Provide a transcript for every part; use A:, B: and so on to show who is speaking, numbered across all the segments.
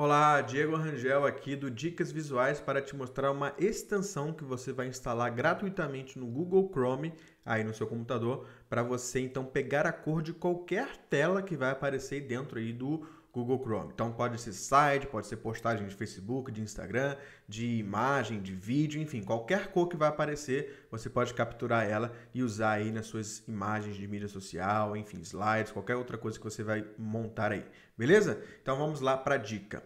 A: Olá, Diego Rangel aqui do Dicas Visuais para te mostrar uma extensão que você vai instalar gratuitamente no Google Chrome, aí no seu computador, para você então pegar a cor de qualquer tela que vai aparecer dentro aí do Google Chrome. Então pode ser site, pode ser postagem de Facebook, de Instagram, de imagem, de vídeo, enfim, qualquer cor que vai aparecer, você pode capturar ela e usar aí nas suas imagens de mídia social, enfim, slides, qualquer outra coisa que você vai montar aí. Beleza? Então vamos lá para a dica.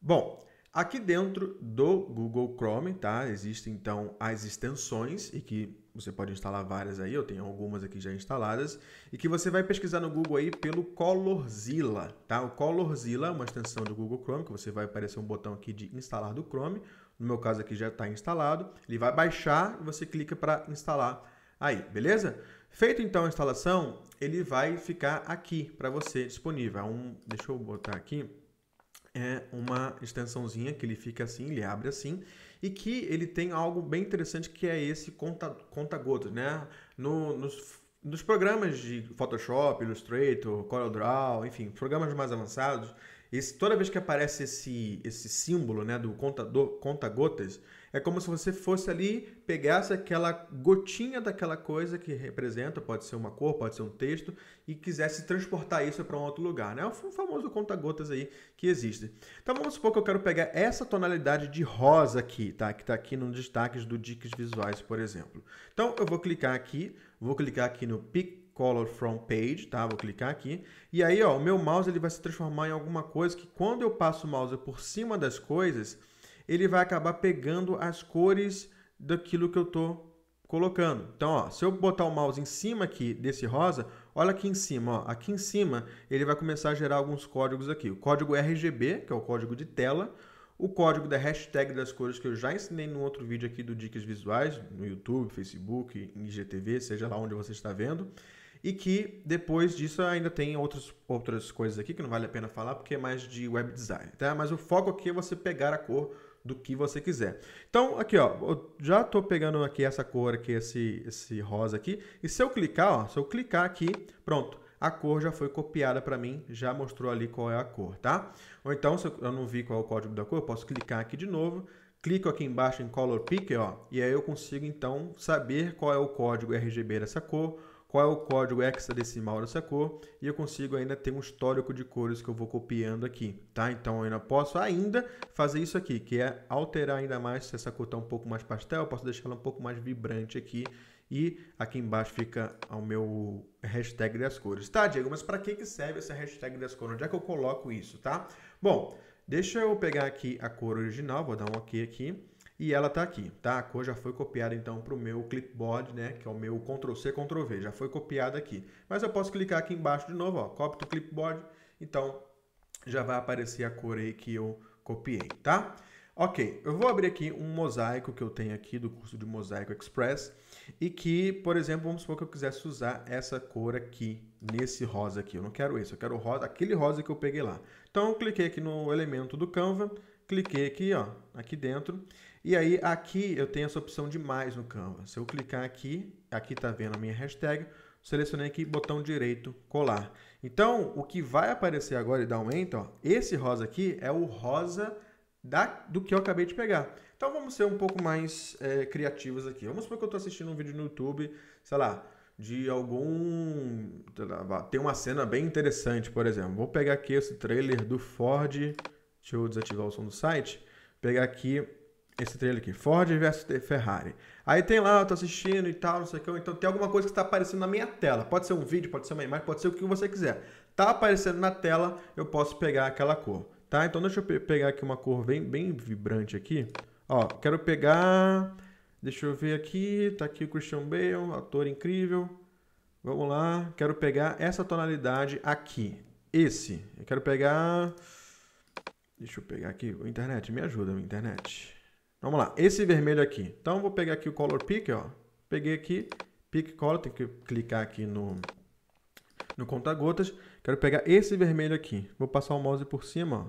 A: Bom, aqui dentro do Google Chrome, tá? Existem então as extensões e que você pode instalar várias aí, eu tenho algumas aqui já instaladas, e que você vai pesquisar no Google aí pelo Colorzilla, tá? O Colorzilla é uma extensão do Google Chrome, que você vai aparecer um botão aqui de instalar do Chrome, no meu caso aqui já está instalado, ele vai baixar e você clica para instalar aí, beleza? Feito então a instalação, ele vai ficar aqui para você disponível, é um, deixa eu botar aqui, é uma extensãozinha que ele fica assim, ele abre assim, e que ele tem algo bem interessante que é esse conta-gotas, conta né? No, nos, nos programas de Photoshop, Illustrator, CorelDRAW, enfim, programas mais avançados, esse, toda vez que aparece esse, esse símbolo né, do contador, conta-gotas, é como se você fosse ali, pegasse aquela gotinha daquela coisa que representa, pode ser uma cor, pode ser um texto, e quisesse transportar isso para um outro lugar. Né? É o famoso conta-gotas aí que existe. Então vamos supor que eu quero pegar essa tonalidade de rosa aqui, tá? que está aqui nos destaques do Dicas Visuais, por exemplo. Então eu vou clicar aqui, vou clicar aqui no pick Color From Page, tá? Vou clicar aqui. E aí, ó, o meu mouse ele vai se transformar em alguma coisa que quando eu passo o mouse por cima das coisas, ele vai acabar pegando as cores daquilo que eu tô colocando. Então, ó, se eu botar o mouse em cima aqui desse rosa, olha aqui em cima, ó, aqui em cima ele vai começar a gerar alguns códigos aqui. O código RGB, que é o código de tela, o código da hashtag das cores que eu já ensinei no outro vídeo aqui do Dicas Visuais, no YouTube, Facebook, IGTV, seja lá onde você está vendo. E que depois disso ainda tem outros, outras coisas aqui que não vale a pena falar porque é mais de web design, tá? Mas o foco aqui é você pegar a cor do que você quiser. Então, aqui ó, eu já tô pegando aqui essa cor aqui, esse, esse rosa aqui. E se eu clicar, ó, se eu clicar aqui, pronto, a cor já foi copiada para mim, já mostrou ali qual é a cor, tá? Ou então, se eu não vi qual é o código da cor, eu posso clicar aqui de novo, clico aqui embaixo em Color Picker, ó, e aí eu consigo então saber qual é o código RGB dessa cor, qual é o código hexadecimal dessa cor e eu consigo ainda ter um histórico de cores que eu vou copiando aqui, tá? Então eu ainda posso ainda fazer isso aqui, que é alterar ainda mais, se essa cor está um pouco mais pastel, eu posso deixar ela um pouco mais vibrante aqui e aqui embaixo fica o meu hashtag das cores. Tá, Diego, mas para que, que serve essa hashtag das cores? Onde é que eu coloco isso, tá? Bom, deixa eu pegar aqui a cor original, vou dar um ok aqui. E ela está aqui, tá? A cor já foi copiada então para o meu clipboard, né? Que é o meu Ctrl+C, Ctrl+V, já foi copiada aqui. Mas eu posso clicar aqui embaixo de novo, ó, copy to clipboard. Então já vai aparecer a cor aí que eu copiei, tá? Ok, eu vou abrir aqui um mosaico que eu tenho aqui do curso de Mosaico Express e que, por exemplo, vamos supor que eu quisesse usar essa cor aqui, nesse rosa aqui. Eu não quero esse, eu quero rosa, aquele rosa que eu peguei lá. Então, eu cliquei aqui no elemento do Canva, cliquei aqui, ó, aqui dentro e aí aqui eu tenho essa opção de mais no Canva. Se eu clicar aqui, aqui está vendo a minha hashtag, selecionei aqui botão direito colar. Então o que vai aparecer agora e dar aumento, ó, esse rosa aqui é o rosa da, do que eu acabei de pegar. Então vamos ser um pouco mais é, criativos aqui. Vamos supor que eu estou assistindo um vídeo no YouTube, sei lá, de algum... Tem uma cena bem interessante, por exemplo. Vou pegar aqui esse trailer do Ford... Deixa eu desativar o som do site. Pegar aqui esse trailer aqui, Ford versus Ferrari. Aí tem lá, eu tô assistindo e tal, não sei o que. Então tem alguma coisa que está aparecendo na minha tela. Pode ser um vídeo, pode ser uma imagem, pode ser o que você quiser. Tá aparecendo na tela, eu posso pegar aquela cor, tá? Então deixa eu pe pegar aqui uma cor bem, bem vibrante aqui. Ó, quero pegar... Deixa eu ver aqui, tá aqui o Christian Bale, ator incrível. Vamos lá, quero pegar essa tonalidade aqui. Esse, eu quero pegar... Deixa eu pegar aqui, internet, me ajuda, internet. Vamos lá, esse vermelho aqui. Então, vou pegar aqui o Color Pick, ó. Peguei aqui, Pick Color, tem que clicar aqui no, no conta-gotas. Quero pegar esse vermelho aqui. Vou passar o mouse por cima, ó.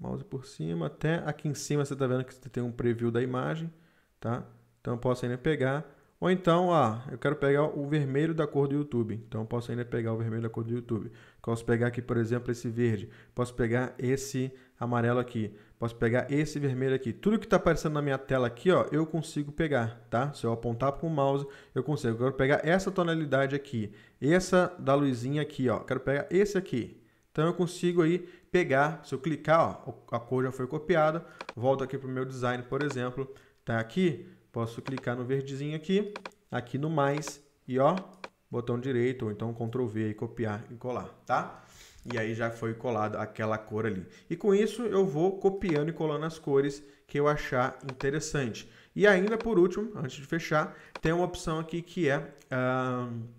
A: Mouse por cima, até aqui em cima você está vendo que você tem um preview da imagem, tá? Então, eu posso ainda pegar ou então, ah, eu quero pegar o vermelho da cor do YouTube. Então, eu posso ainda pegar o vermelho da cor do YouTube. Posso pegar aqui, por exemplo, esse verde. Posso pegar esse amarelo aqui. Posso pegar esse vermelho aqui. Tudo que está aparecendo na minha tela aqui, ó, eu consigo pegar, tá? Se eu apontar com o mouse, eu consigo. Eu quero pegar essa tonalidade aqui. Essa da luzinha aqui, ó. Quero pegar esse aqui. Então, eu consigo aí pegar. Se eu clicar, ó, a cor já foi copiada. Volto aqui para o meu design, por exemplo. Tá aqui Posso clicar no verdezinho aqui, aqui no mais e ó, botão direito ou então Ctrl V e copiar e colar, tá? E aí já foi colada aquela cor ali. E com isso eu vou copiando e colando as cores que eu achar interessante. E ainda por último, antes de fechar, tem uma opção aqui que é... Uh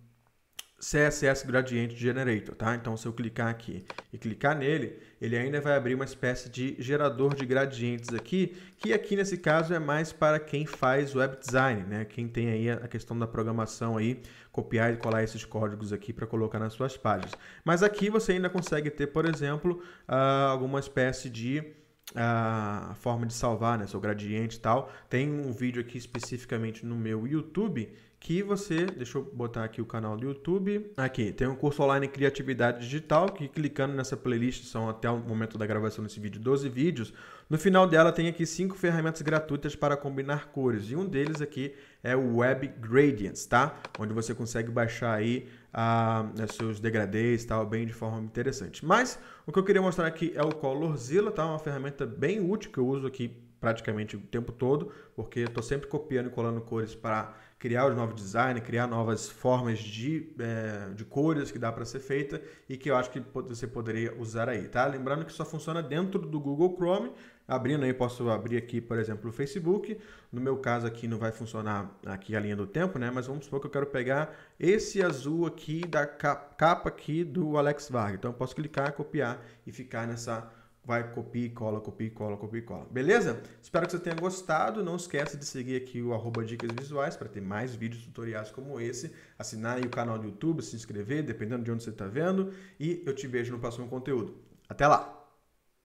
A: CSS Gradient Generator, tá? Então, se eu clicar aqui e clicar nele, ele ainda vai abrir uma espécie de gerador de gradientes aqui, que aqui nesse caso é mais para quem faz web design, né? Quem tem aí a questão da programação aí, copiar e colar esses códigos aqui para colocar nas suas páginas. Mas aqui você ainda consegue ter, por exemplo, ah, alguma espécie de a forma de salvar, né, seu gradiente e tal. Tem um vídeo aqui especificamente no meu YouTube que você, deixa eu botar aqui o canal do YouTube. Aqui, tem um curso online em criatividade digital, que clicando nessa playlist são até o momento da gravação desse vídeo 12 vídeos. No final dela tem aqui cinco ferramentas gratuitas para combinar cores, e um deles aqui é o Web Gradients, tá? Onde você consegue baixar aí a, né, seus degradês tal, bem de forma interessante. Mas o que eu queria mostrar aqui é o Colorzilla, tá? Uma ferramenta bem útil que eu uso aqui praticamente o tempo todo, porque estou sempre copiando e colando cores para criar os novos designs, criar novas formas de, é, de cores que dá para ser feita e que eu acho que você poderia usar aí, tá? Lembrando que só funciona dentro do Google Chrome, abrindo aí, posso abrir aqui, por exemplo, o Facebook. No meu caso aqui não vai funcionar aqui a linha do tempo, né? Mas vamos supor que eu quero pegar esse azul aqui da capa aqui do Alex Vargas. Então eu posso clicar, copiar e ficar nessa vai copiar e cola, copiar e cola, copiar e cola. Beleza? Espero que você tenha gostado. Não esqueça de seguir aqui o arroba dicas visuais para ter mais vídeos tutoriais como esse. Assinar o canal do YouTube, se inscrever, dependendo de onde você está vendo. E eu te vejo no próximo conteúdo. Até lá!